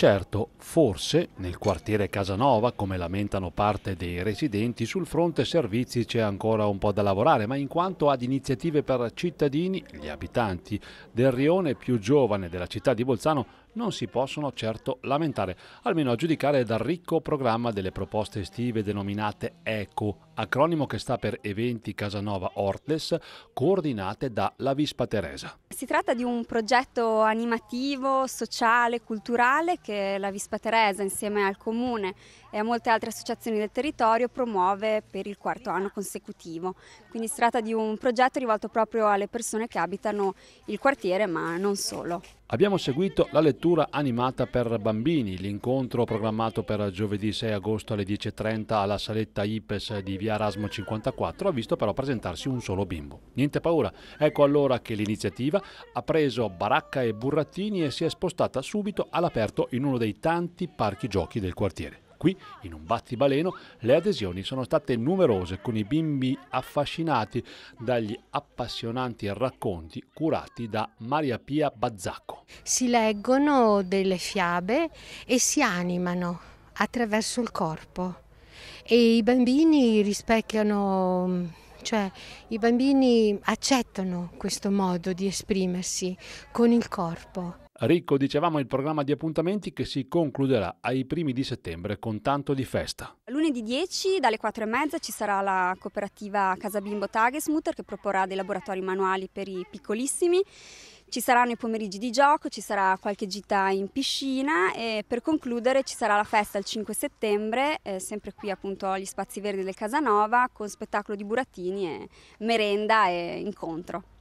Certo, forse nel quartiere Casanova, come lamentano parte dei residenti, sul fronte servizi c'è ancora un po' da lavorare, ma in quanto ad iniziative per cittadini, gli abitanti del rione più giovane della città di Bolzano non si possono certo lamentare, almeno a giudicare dal ricco programma delle proposte estive denominate ECO, acronimo che sta per Eventi Casanova Ortles, coordinate da La Vispa Teresa si tratta di un progetto animativo, sociale, culturale che la Vispa Teresa insieme al Comune e a molte altre associazioni del territorio promuove per il quarto anno consecutivo. Quindi si tratta di un progetto rivolto proprio alle persone che abitano il quartiere ma non solo. Abbiamo seguito la lettura animata per bambini, l'incontro programmato per giovedì 6 agosto alle 10.30 alla saletta IPES di via Erasmo 54 ha visto però presentarsi un solo bimbo. Niente paura, ecco allora che l'iniziativa ha preso Baracca e Burrattini e si è spostata subito all'aperto in uno dei tanti parchi giochi del quartiere. Qui, in un battibaleno, le adesioni sono state numerose, con i bimbi affascinati dagli appassionanti racconti curati da Maria Pia Bazzacco. Si leggono delle fiabe e si animano attraverso il corpo e i bambini rispecchiano, cioè i bambini accettano questo modo di esprimersi con il corpo. Ricco, dicevamo, il programma di appuntamenti che si concluderà ai primi di settembre con tanto di festa. Lunedì 10 dalle 4 e mezza ci sarà la cooperativa Casa Bimbo Tagesmutter che proporrà dei laboratori manuali per i piccolissimi. Ci saranno i pomeriggi di gioco, ci sarà qualche gita in piscina e per concludere ci sarà la festa il 5 settembre, eh, sempre qui appunto agli spazi verdi del Casanova, con spettacolo di burattini e merenda e incontro.